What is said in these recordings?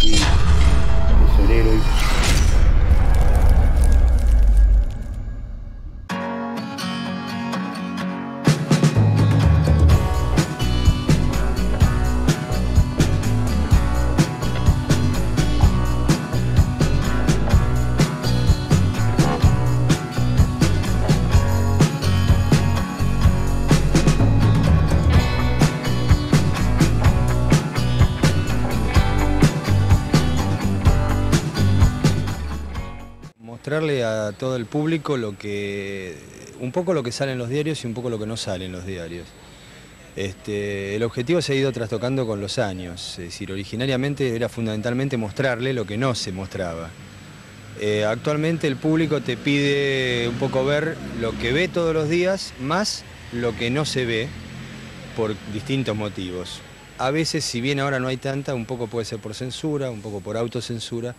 Peace. todo el público lo que un poco lo que sale en los diarios y un poco lo que no sale en los diarios. Este, el objetivo se ha ido trastocando con los años, es decir, originariamente era fundamentalmente mostrarle lo que no se mostraba. Eh, actualmente el público te pide un poco ver lo que ve todos los días, más lo que no se ve, por distintos motivos. A veces, si bien ahora no hay tanta, un poco puede ser por censura, un poco por autocensura,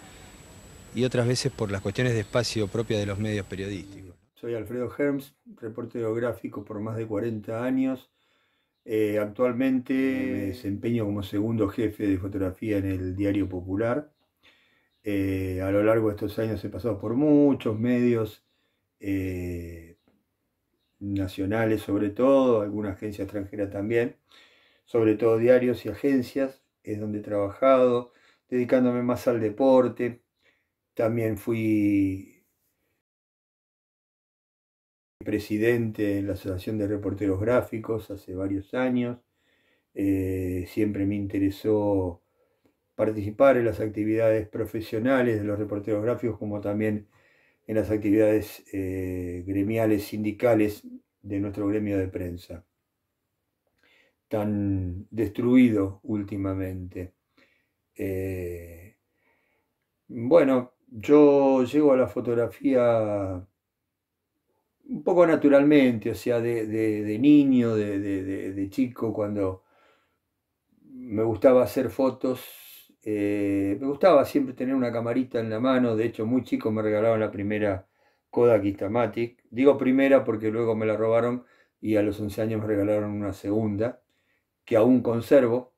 y otras veces por las cuestiones de espacio propia de los medios periodísticos. Soy Alfredo Herms, reportero gráfico por más de 40 años. Eh, actualmente me desempeño como segundo jefe de fotografía en el Diario Popular. Eh, a lo largo de estos años he pasado por muchos medios eh, nacionales sobre todo, alguna agencia extranjera también, sobre todo diarios y agencias, es donde he trabajado, dedicándome más al deporte, también fui presidente en la Asociación de Reporteros Gráficos hace varios años. Eh, siempre me interesó participar en las actividades profesionales de los reporteros gráficos, como también en las actividades eh, gremiales, sindicales de nuestro gremio de prensa, tan destruido últimamente. Eh, bueno, yo llego a la fotografía un poco naturalmente, o sea, de, niño, de, chico, cuando me gustaba hacer fotos, eh, me gustaba siempre tener una camarita en la mano, de hecho muy chico me regalaron la primera Kodak Instamatic, digo primera porque luego me la robaron y a los 11 años me regalaron una segunda, que aún conservo,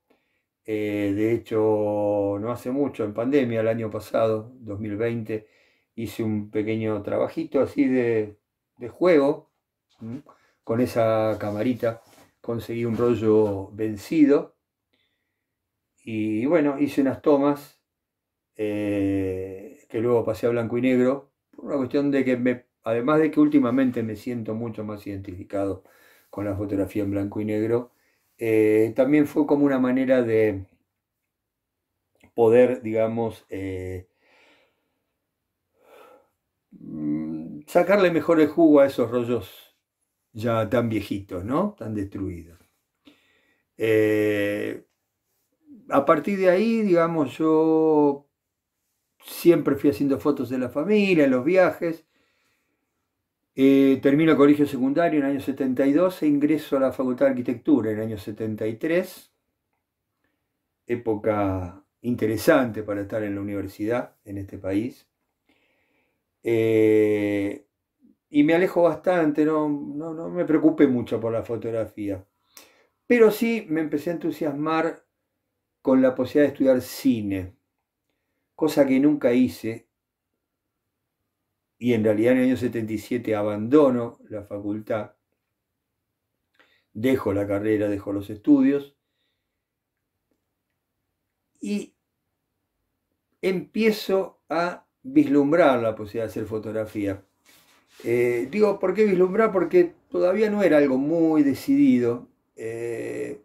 eh, de hecho, no hace mucho, en pandemia, el año pasado, 2020, hice un pequeño trabajito así de, juego con esa camarita. Conseguí un rollo vencido y bueno, hice unas tomas eh, que luego pasé a blanco y negro. Por una cuestión de que, además de que últimamente me siento mucho más identificado con la fotografía en blanco y negro eh, también fue como una manera de poder, digamos, eh, mm, sacarle mejor el jugo a esos rollos ya tan viejitos, ¿no? Tan destruidos. Eh, a partir de ahí, digamos, yo siempre fui haciendo fotos de la familia, en los viajes, eh, termino termino colegio secundario en el año 72 e ingreso a la Facultad de Arquitectura en el año 73, época interesante para estar en la universidad en este país. Eh, y me alejo bastante, no, no, no me preocupé mucho por la fotografía, pero sí me empecé a entusiasmar con la posibilidad de estudiar cine, cosa que nunca hice y en realidad en el año 77 abandono la facultad, dejo la carrera, dejo los estudios y empiezo a vislumbrar la posibilidad de hacer fotografía. Eh, digo, ¿por qué vislumbrar? Porque todavía no era algo muy decidido, eh,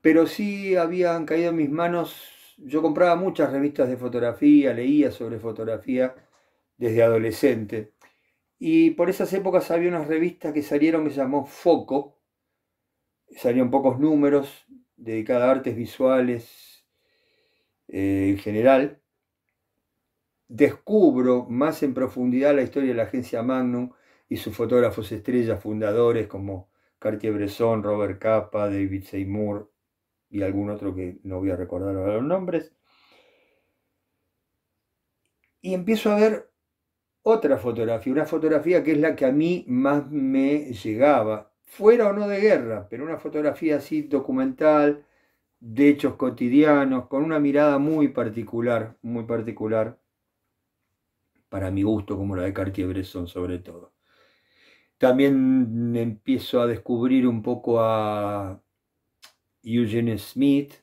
pero sí habían caído en mis manos, yo compraba muchas revistas de fotografía, leía sobre fotografía, desde adolescente. Y por esas épocas había unas revistas que salieron que se llamó Foco. Salieron pocos números dedicadas a artes visuales eh, en general. Descubro más en profundidad la historia de la agencia Magnum y sus fotógrafos estrellas fundadores como Cartier-Bresson, Robert Capa, David Seymour y algún otro que no voy a recordar ahora los nombres. Y empiezo a ver otra fotografía, una fotografía que es la que a mí más me llegaba, fuera o no de guerra, pero una fotografía así documental, de hechos cotidianos, con una mirada muy particular, muy particular, para mi gusto, como la de Cartier-Bresson sobre todo. También empiezo a descubrir un poco a Eugene Smith,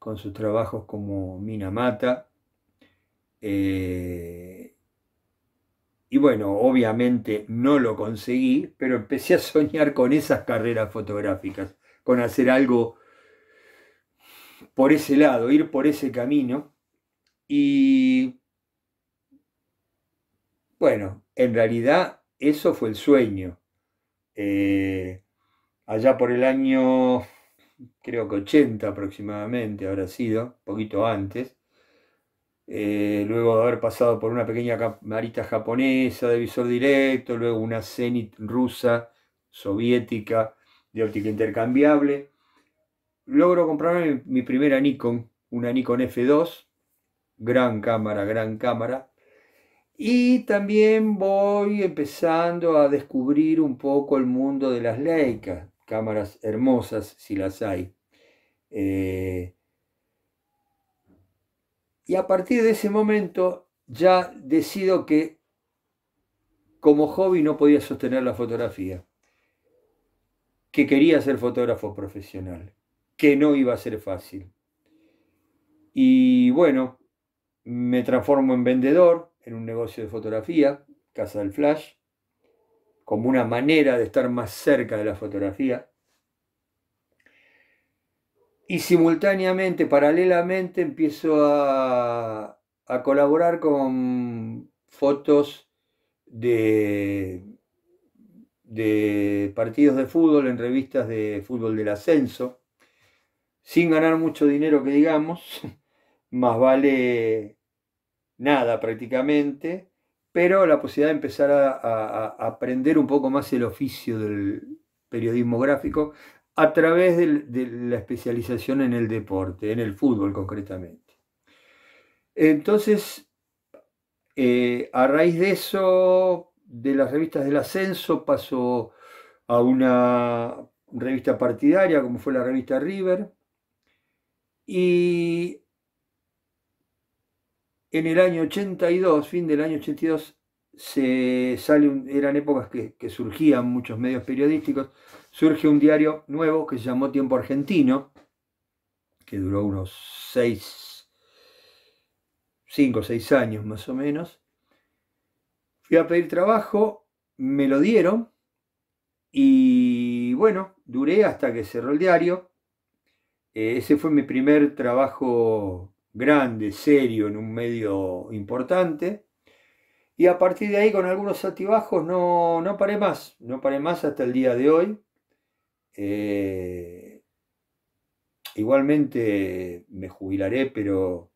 con sus trabajos como Minamata, eh, y bueno, obviamente no lo conseguí, pero empecé a soñar con esas carreras fotográficas, con hacer algo por ese lado, ir por ese camino. Y bueno, en realidad eso fue el sueño. Eh, allá por el año, creo que 80 aproximadamente habrá sido, poquito antes, eh, luego de haber pasado por una pequeña camarita japonesa de visor directo, luego una Zenit rusa, soviética, de óptica intercambiable, logro comprar mi primera Nikon, una Nikon F2, gran cámara, gran cámara, y también voy empezando a descubrir un poco el mundo de las Leica, cámaras hermosas si las hay. Eh, y a partir de ese momento ya decido que como hobby no podía sostener la fotografía, que quería ser fotógrafo profesional, que no iba a ser fácil. Y bueno, me transformo en vendedor en un negocio de fotografía, Casa del Flash, como una manera de estar más cerca de la fotografía y simultáneamente, paralelamente, empiezo a, colaborar con fotos de, de partidos de fútbol en revistas de fútbol del ascenso, sin ganar mucho dinero que digamos, más vale nada prácticamente, pero la posibilidad de empezar a aprender un poco más el oficio del periodismo gráfico a través de, la especialización en el deporte, en el fútbol concretamente. Entonces, eh, a raíz de eso, de las revistas del ascenso pasó a una revista partidaria como fue la revista River y en el año 82, fin del año 82, se eran épocas que, surgían muchos medios periodísticos, surge un diario nuevo que se llamó Tiempo Argentino, que duró unos seis, cinco o seis años más o menos. Fui a pedir trabajo, me lo dieron y bueno, duré hasta que cerró el diario. Eh, ese fue mi primer trabajo grande, serio, en un medio importante y a partir de ahí con algunos atibajos, no, paré más, no paré más hasta el día de hoy. Eh, igualmente me jubilaré, pero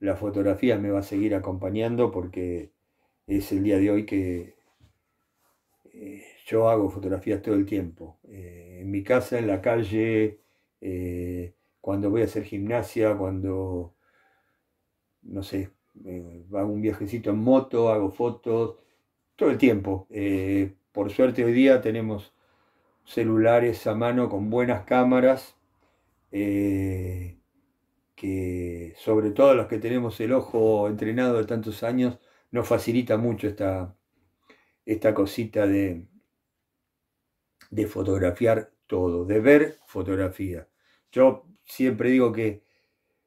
la fotografía me va a seguir acompañando porque es el día de hoy que eh, yo hago fotografías todo el tiempo. Eh, en mi casa, en la calle, cuando voy a hacer gimnasia, cuando, no sé, eh, hago un viajecito en moto, hago fotos, todo el tiempo. Eh, por suerte hoy día tenemos celulares a mano con buenas cámaras, eh, que sobre todo los que tenemos el ojo entrenado de tantos años, nos facilita mucho esta, esta cosita de, de fotografiar todo, de ver fotografía. Yo siempre digo que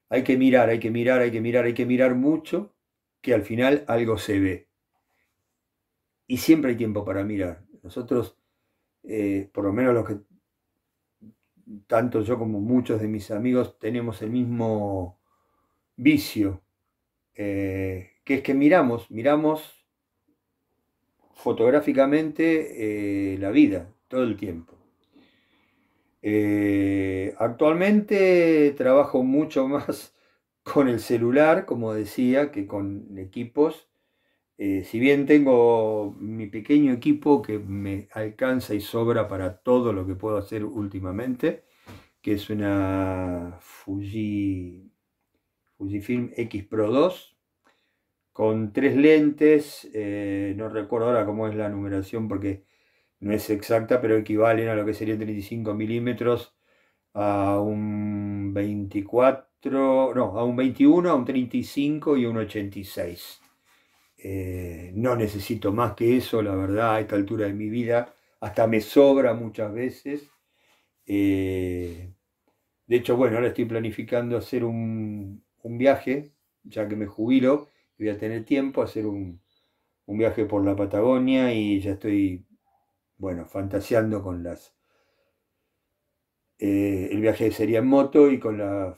hay que mirar, hay que mirar, hay que mirar, hay que mirar mucho, que al final algo se ve. Y siempre hay tiempo para mirar. Nosotros, eh, por lo menos los que, tanto yo como muchos de mis amigos, tenemos el mismo vicio, eh, que es que miramos, miramos fotográficamente eh, la vida todo el tiempo. Eh, actualmente trabajo mucho más con el celular, como decía, que con equipos. Eh, si bien tengo mi pequeño equipo que me alcanza y sobra para todo lo que puedo hacer últimamente, que es una Fuji, Fujifilm X Pro 2 con tres lentes, eh, no recuerdo ahora cómo es la numeración porque no es exacta, pero equivalen a lo que sería 35 milímetros a un 24, no, a un 21, a un 35 y a un 86. Eh, no necesito más que eso, la verdad, a esta altura de mi vida, hasta me sobra muchas veces. Eh, de hecho, bueno, ahora estoy planificando hacer un, viaje, ya que me jubilo, voy a tener tiempo, hacer un, un viaje por la Patagonia y ya estoy bueno, fantaseando con las... Eh, el viaje sería en moto y con la,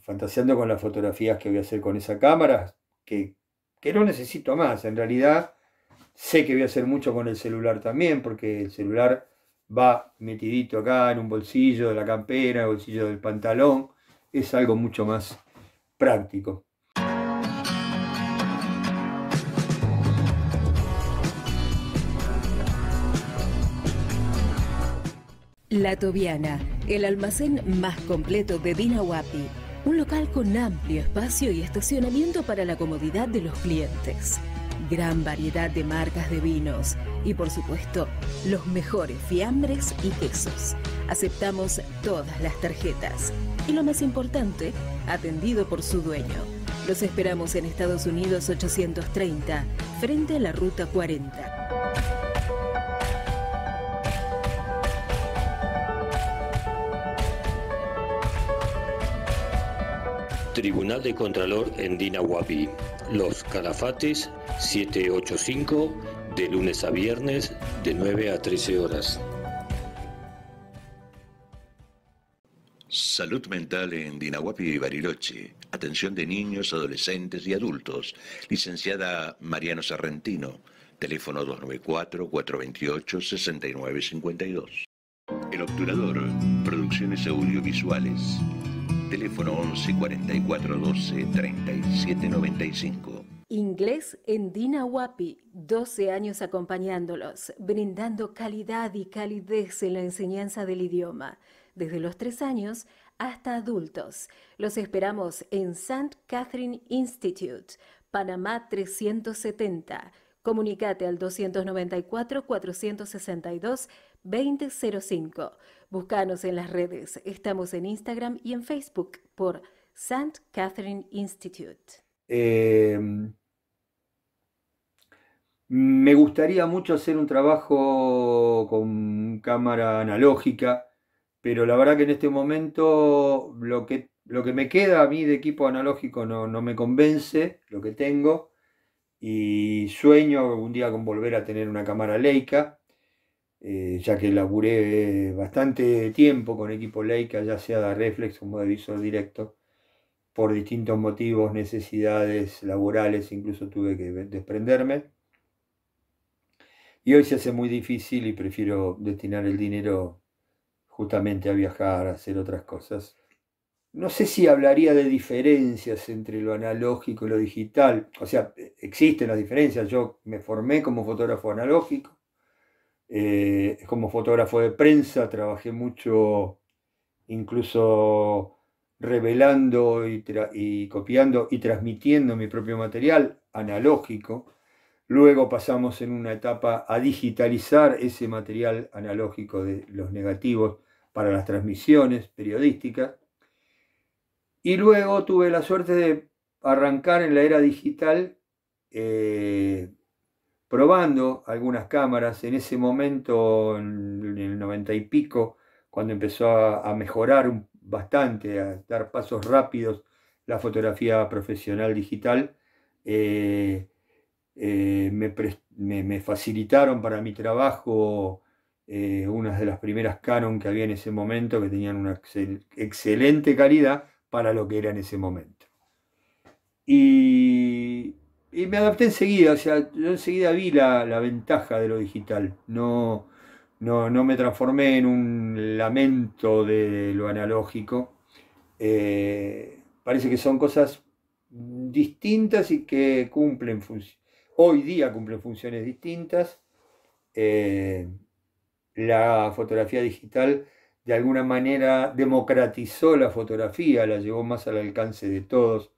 fantaseando con las fotografías que voy a hacer con esa cámara, que, que no necesito más, en realidad sé que voy a hacer mucho con el celular también, porque el celular va metidito acá en un bolsillo de la campera, bolsillo del pantalón, es algo mucho más práctico. La Tobiana, el almacén más completo de Dinahuapi. Un local con amplio espacio y estacionamiento para la comodidad de los clientes. Gran variedad de marcas de vinos y por supuesto los mejores fiambres y quesos. Aceptamos todas las tarjetas. Y lo más importante, atendido por su dueño. Los esperamos en Estados Unidos 830, frente a la Ruta 40. Tribunal de Contralor en Dinahuapi. Los Calafates 785 de lunes a viernes de 9 a 13 horas. Salud mental en Dinahuapi y Bariloche. Atención de niños, adolescentes y adultos. Licenciada Mariano Sarrentino. Teléfono 294-428-6952. El Obturador. Producciones audiovisuales. Teléfono 11 44 12 37 95. Inglés en Dinahuapi, 12 años acompañándolos, brindando calidad y calidez en la enseñanza del idioma, desde los 3 años hasta adultos. Los esperamos en St. Catherine Institute, Panamá 370. Comunicate al 294 462 2005. Búscanos en las redes. Estamos en Instagram y en Facebook por St. Catherine Institute. Em, me gustaría mucho hacer un trabajo con cámara analógica, pero la verdad que en este momento lo que, lo que me queda a mí de equipo analógico no, no me convence, lo que tengo, y sueño un día con volver a tener una cámara Leica eh, ya que laburé bastante tiempo con equipo Leica, ya sea de reflex como de visor directo, por distintos motivos, necesidades laborales, incluso tuve que desprenderme. Y hoy se hace muy difícil y prefiero destinar el dinero justamente a viajar, a hacer otras cosas. No sé si hablaría de diferencias entre lo analógico y lo digital. O sea, existen las diferencias. Yo me formé como fotógrafo analógico eh, como fotógrafo de prensa, trabajé mucho incluso revelando y, y, copiando y transmitiendo mi propio material analógico. Luego pasamos en una etapa a digitalizar ese material analógico de los negativos para las transmisiones periodísticas. Y luego tuve la suerte de arrancar en la era digital eh, probando algunas cámaras. En ese momento, en el 90 y pico, cuando empezó a, mejorar bastante, a dar pasos rápidos la fotografía profesional digital, eh, eh, me, facilitaron para mi trabajo eh, unas de las primeras Canon que había en ese momento, que tenían una excelente calidad para lo que era en ese momento. Y y me adapté enseguida, o sea, yo enseguida vi la, ventaja de lo digital. No, me transformé en un lamento de lo analógico. Eh, parece que son cosas distintas y que cumplen funciones. Hoy día cumplen funciones distintas. Eh, la fotografía digital de alguna manera democratizó la fotografía, la llevó más al alcance de todos,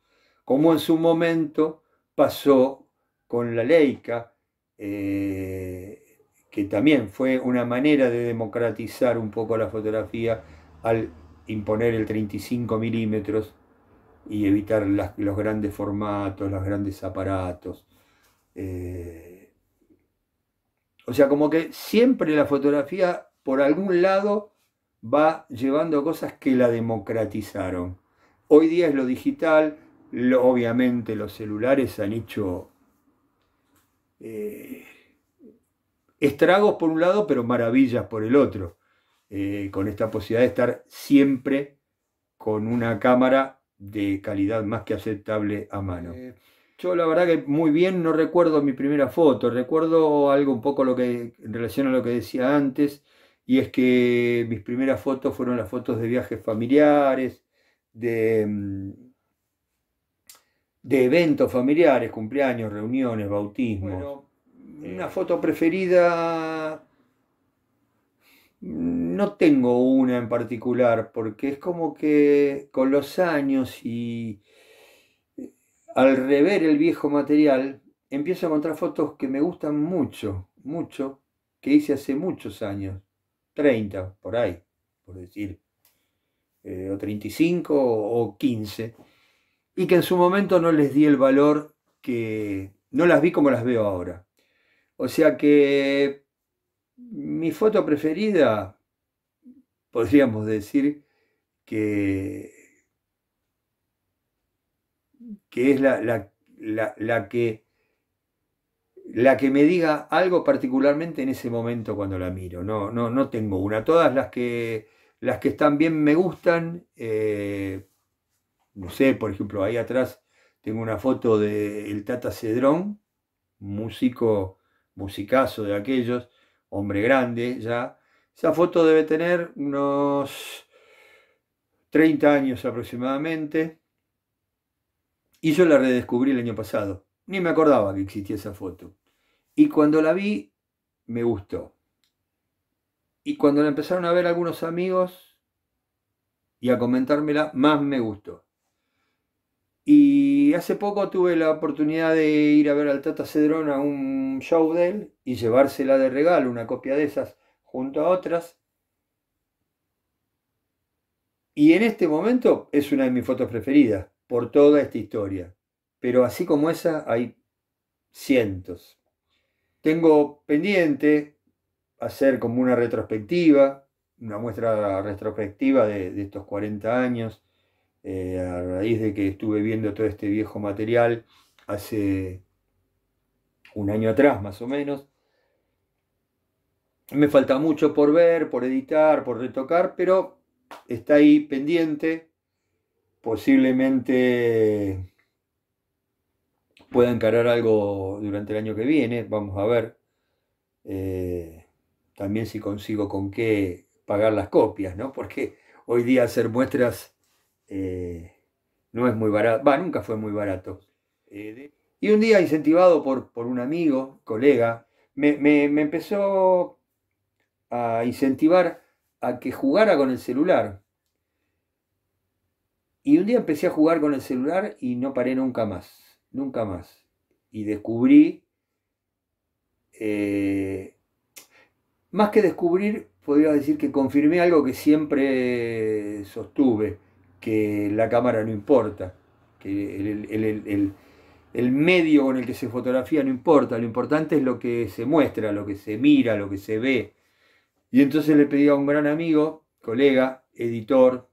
como en su momento pasó con la Leica, eh, que también fue una manera de democratizar un poco la fotografía al imponer el 35 milímetros y evitar los grandes formatos, los grandes aparatos. Eh, o sea, como que siempre la fotografía por algún lado va llevando cosas que la democratizaron. Hoy día es lo digital, obviamente los celulares han hecho eh, estragos por un lado, pero maravillas por el otro, eh, con esta posibilidad de estar siempre con una cámara de calidad más que aceptable a mano. Eh, yo la verdad que muy bien no recuerdo mi primera foto, recuerdo algo un poco lo que, en relación a lo que decía antes, y es que mis primeras fotos fueron las fotos de viajes familiares, de mm, de eventos familiares, cumpleaños, reuniones, bautismos. Bueno, eh, una foto preferida. Mm, no tengo una en particular, porque es como que con los años y eh, al rever el viejo material, empiezo a encontrar fotos que me gustan mucho, mucho, que hice hace muchos años, 30 por ahí, por decir, eh, o 35 o 15 y que en su momento no les di el valor que no las vi como las veo ahora. O sea que mi foto preferida, podríamos decir que, que es la, que, la que me diga algo particularmente en ese momento cuando la miro. No, no, no tengo una. Todas las que, las que están bien me gustan. Eh, no sé, por ejemplo, ahí atrás tengo una foto del el Tata Cedrón, músico, musicazo de aquellos, hombre grande ya. Esa foto debe tener unos 30 años aproximadamente. Y yo la redescubrí el año pasado. Ni me acordaba que existía esa foto. Y cuando la vi, me gustó. Y cuando la empezaron a ver algunos amigos y a comentármela, más me gustó. Y hace poco tuve la oportunidad de ir a ver al Tata Cedrón a un show de él y llevársela de regalo, una copia de esas, junto a otras. Y en este momento es una de mis fotos preferidas por toda esta historia. Pero así como esa hay cientos. Tengo pendiente hacer como una retrospectiva, una muestra retrospectiva de, de estos 40 años eh, a raíz de que estuve viendo todo este viejo material hace un año atrás más o menos. Me falta mucho por ver, por editar, por retocar, pero está ahí pendiente. Posiblemente pueda encarar algo durante el año que viene, vamos a ver. Eh, también si consigo con qué pagar las copias, ¿no? Porque hoy día hacer muestras eh, no es muy barato, va, nunca fue muy barato. Eh, y un día, incentivado por, por un amigo, colega, me, empezó a incentivar a que jugara con el celular. Y un día empecé a jugar con el celular y no paré nunca más, nunca más. Y descubrí, eh, más que descubrir, podría decir que confirmé algo que siempre sostuve que la cámara no importa, que el, medio con el que se fotografía no importa, lo importante es lo que se muestra, lo que se mira, lo que se ve. Y entonces le pedí a un gran amigo, colega, editor,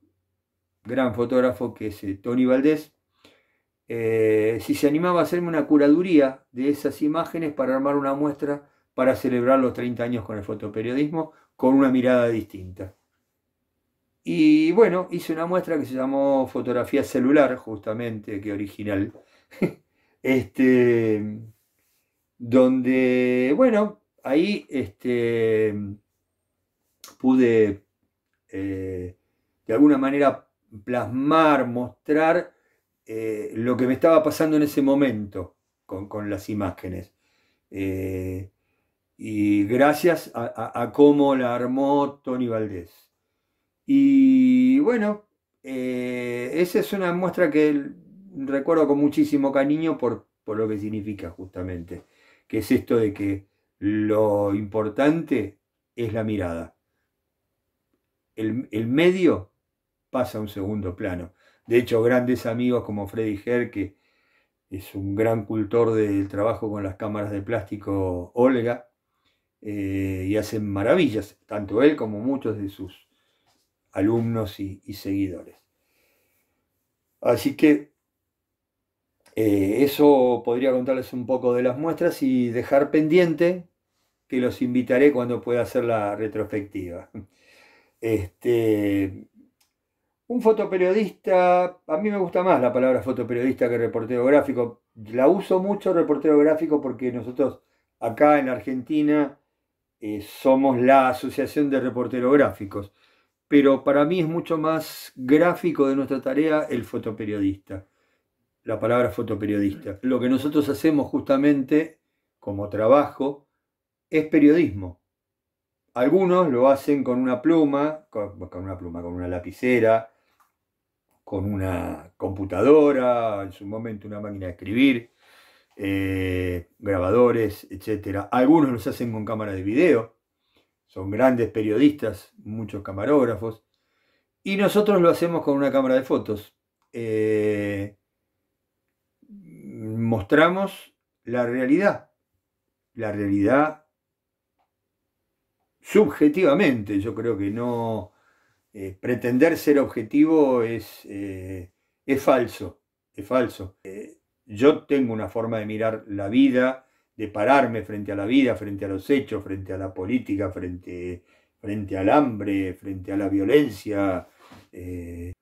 gran fotógrafo, que es eh, Tony Valdés, eh, si se animaba a hacerme una curaduría de esas imágenes para armar una muestra para celebrar los 30 años con el fotoperiodismo con una mirada distinta. Y bueno, hice una muestra que se llamó fotografía celular, justamente, que original. este, donde, bueno, ahí este, pude eh, de alguna manera plasmar, mostrar eh, lo que me estaba pasando en ese momento con, las imágenes. Eh, y gracias a, a cómo la armó Tony Valdés. Y bueno, eh, esa es una muestra que recuerdo con muchísimo cariño por, lo que significa justamente, que es esto de que lo importante es la mirada. El, medio pasa a un segundo plano. De hecho, grandes amigos como Freddy Herr, que es un gran cultor del trabajo con las cámaras de plástico Olga, eh, y hacen maravillas, tanto él como muchos de sus alumnos y, seguidores. Así que eh, eso podría contarles un poco de las muestras y dejar pendiente que los invitaré cuando pueda hacer la retrospectiva. Este, un fotoperiodista, a mí me gusta más la palabra fotoperiodista que reportero gráfico. La uso mucho reportero gráfico porque nosotros acá en Argentina eh, somos la Asociación de Reporteros Gráficos pero para mí es mucho más gráfico de nuestra tarea el fotoperiodista, la palabra fotoperiodista. Lo que nosotros hacemos justamente como trabajo es periodismo. Algunos lo hacen con una pluma, con, una pluma, con una lapicera, con una computadora, en su momento una máquina de escribir, eh, grabadores, etc. Algunos los hacen con cámara de video son grandes periodistas, muchos camarógrafos, y nosotros lo hacemos con una cámara de fotos. Eh, mostramos la realidad, la realidad subjetivamente, yo creo que no eh, pretender ser objetivo es, eh, es falso, es falso. yo tengo una forma de mirar la vida, de pararme frente a la vida, frente a los hechos, frente a la política, frente, frente al hambre, frente a la violencia. Eh,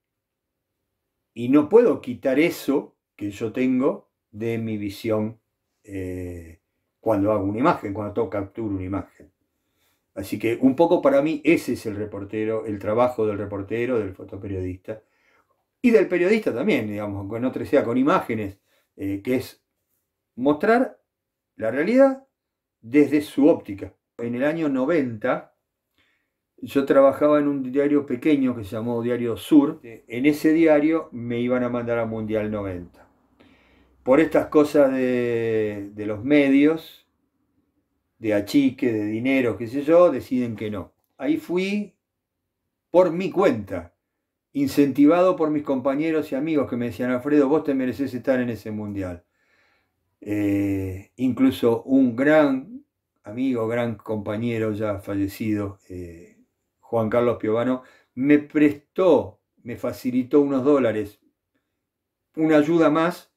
y no puedo quitar eso que yo tengo de mi visión eh, cuando hago una imagen, cuando toco capturo una imagen. Así que un poco para mí ese es el reportero, el trabajo del reportero, del fotoperiodista y del periodista también, digamos, aunque no sea con imágenes, eh, que es mostrar la realidad desde su óptica. En el año 90 yo trabajaba en un diario pequeño que se llamó Diario Sur. En ese diario me iban a mandar a Mundial 90. Por estas cosas de, los medios, de achique, de dinero, qué sé yo, deciden que no. Ahí fui por mi cuenta, incentivado por mis compañeros y amigos que me decían, Alfredo, vos te mereces estar en ese mundial. Eh, incluso un gran amigo, gran compañero ya fallecido, eh, Juan Carlos Piovano, me prestó, me facilitó unos dólares, una ayuda más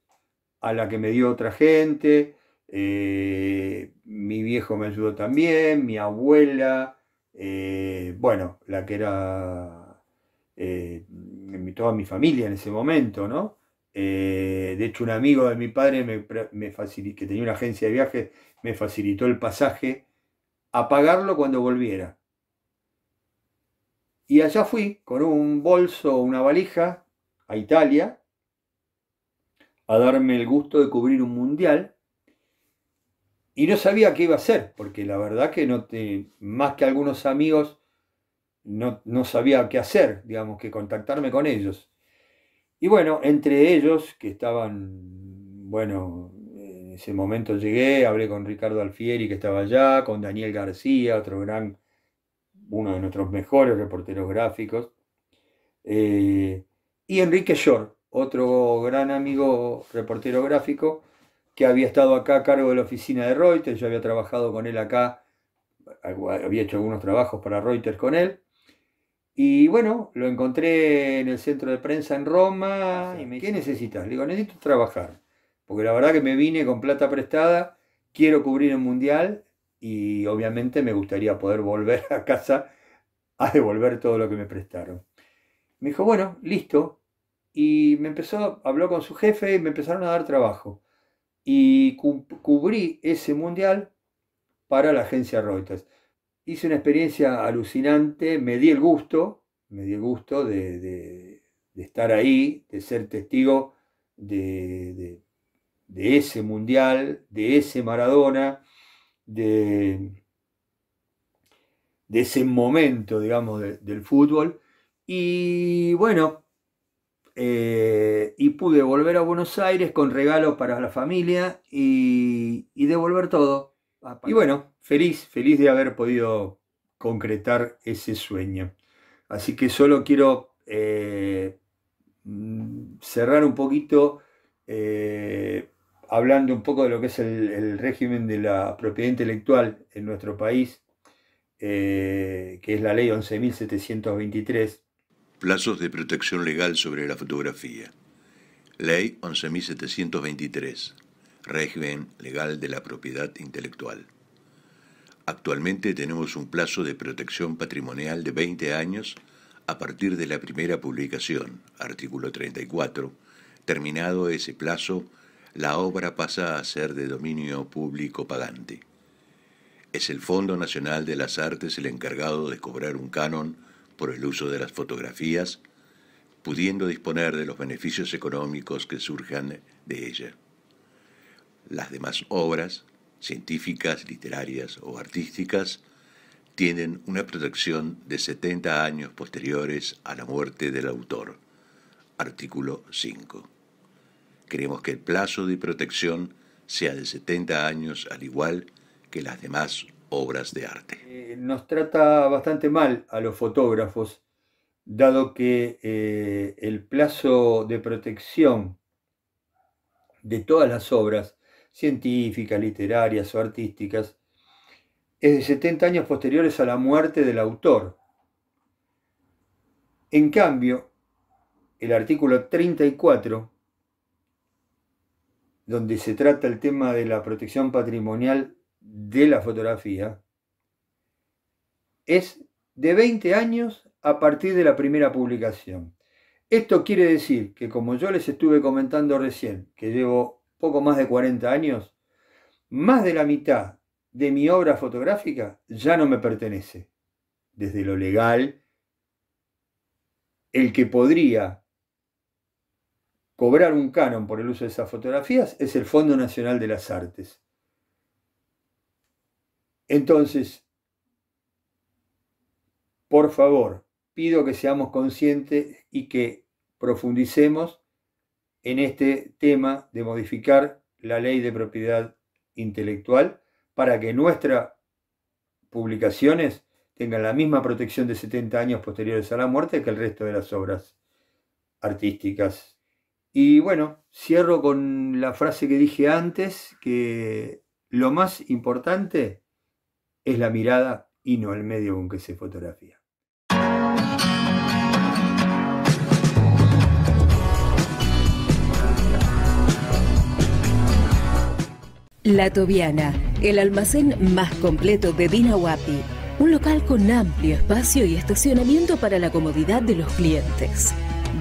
a la que me dio otra gente, eh, mi viejo me ayudó también, mi abuela, bueno, la que era eh, toda mi familia en ese momento, ¿no? Eh, de hecho, un amigo de mi padre me, que tenía una agencia de viajes me facilitó el pasaje a pagarlo cuando volviera. Y allá fui con un bolso o una valija a Italia a darme el gusto de cubrir un mundial. Y no sabía qué iba a hacer, porque la verdad que no más que algunos amigos no, no sabía qué hacer, digamos, que contactarme con ellos. Y bueno, entre ellos, que estaban, bueno, en ese momento llegué, hablé con Ricardo Alfieri, que estaba allá, con Daniel García, otro gran, uno de nuestros mejores reporteros gráficos, eh, y Enrique Shore, otro gran amigo reportero gráfico, que había estado acá a cargo de la oficina de Reuters, yo había trabajado con él acá, había hecho algunos trabajos para Reuters con él, y bueno, lo encontré en el centro de prensa en Roma y me ¿qué necesitas? Le digo, necesito trabajar, porque la verdad que me vine con plata prestada, quiero cubrir el Mundial y obviamente me gustaría poder volver a casa a devolver todo lo que me prestaron. Me dijo, bueno, listo. Y me empezó, habló con su jefe y me empezaron a dar trabajo. Y cubrí ese mundial para la agencia Reuters. Hice una experiencia alucinante, me di el gusto, me di el gusto de, estar ahí, de ser testigo de, ese mundial, de ese Maradona, de, ese momento, digamos, del fútbol. Y bueno, eh, y pude volver a Buenos Aires con regalos para la familia y devolver todo. Y bueno, feliz, feliz de haber podido concretar ese sueño. Así que solo quiero eh, mm, cerrar un poquito eh, hablando un poco de lo que es el, régimen de la propiedad intelectual en nuestro país, eh, que es la ley 11.723. Plazos de protección legal sobre la fotografía. Ley 11.723 régimen legal de la propiedad intelectual. Actualmente tenemos un plazo de protección patrimonial de 20 años a partir de la primera publicación, artículo 34. Terminado ese plazo, la obra pasa a ser de dominio público pagante. Es el Fondo Nacional de las Artes el encargado de cobrar un canon por el uso de las fotografías, pudiendo disponer de los beneficios económicos que surjan de ella las demás obras, científicas, literarias o artísticas, tienen una protección de 70 años posteriores a la muerte del autor. Artículo 5. creemos que el plazo de protección sea de 70 años al igual que las demás obras de arte. Eh, nos trata bastante mal a los fotógrafos, dado que eh, el plazo de protección de todas las obras científicas, literarias o artísticas, es de 70 años posteriores a la muerte del autor. En cambio, el artículo 34, donde se trata el tema de la protección patrimonial de la fotografía, es de 20 años a partir de la primera publicación. Esto quiere decir que, como yo les estuve comentando recién, que llevo poco más de 40 años, más de la mitad de mi obra fotográfica ya no me pertenece. Desde lo legal, el que podría cobrar un canon por el uso de esas fotografías es el Fondo Nacional de las Artes. Entonces, por favor, pido que seamos conscientes y que profundicemos en este tema de modificar la ley de propiedad intelectual para que nuestras publicaciones tengan la misma protección de 70 años posteriores a la muerte que el resto de las obras artísticas. Y bueno, cierro con la frase que dije antes, que lo más importante es la mirada y no el medio con que se fotografía. La Tobiana, el almacén más completo de Dinahuapi. Un local con amplio espacio y estacionamiento para la comodidad de los clientes.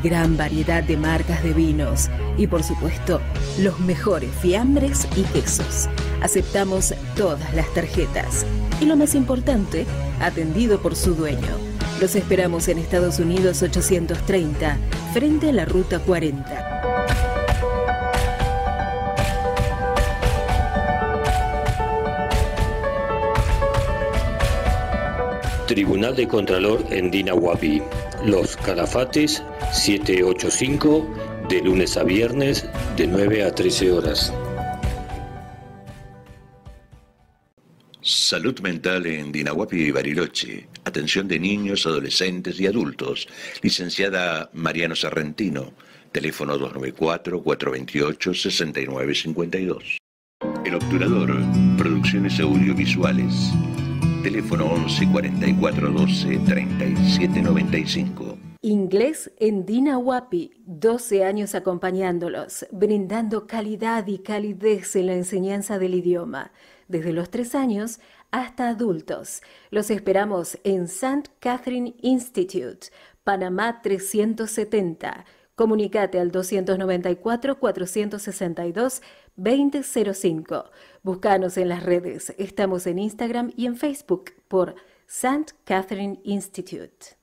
Gran variedad de marcas de vinos y por supuesto los mejores fiambres y quesos. Aceptamos todas las tarjetas. Y lo más importante, atendido por su dueño. Los esperamos en Estados Unidos 830, frente a la Ruta 40. Tribunal de Contralor en Dinahuapi. Los Calafates 785 de lunes a viernes de 9 a 13 horas. Salud mental en Dinahuapi y Bariloche. Atención de niños, adolescentes y adultos. Licenciada Mariano Sarrentino. Teléfono 294-428-6952. El Obturador. Producciones audiovisuales teléfono 11 44 12 37 95. Inglés en Dinahuapi, 12 años acompañándolos, brindando calidad y calidez en la enseñanza del idioma, desde los 3 años hasta adultos. Los esperamos en St. Catherine Institute, Panamá 370. Comunicate al 294 462 2005 Búscanos en las redes. Estamos en Instagram y en Facebook por St. Catherine Institute.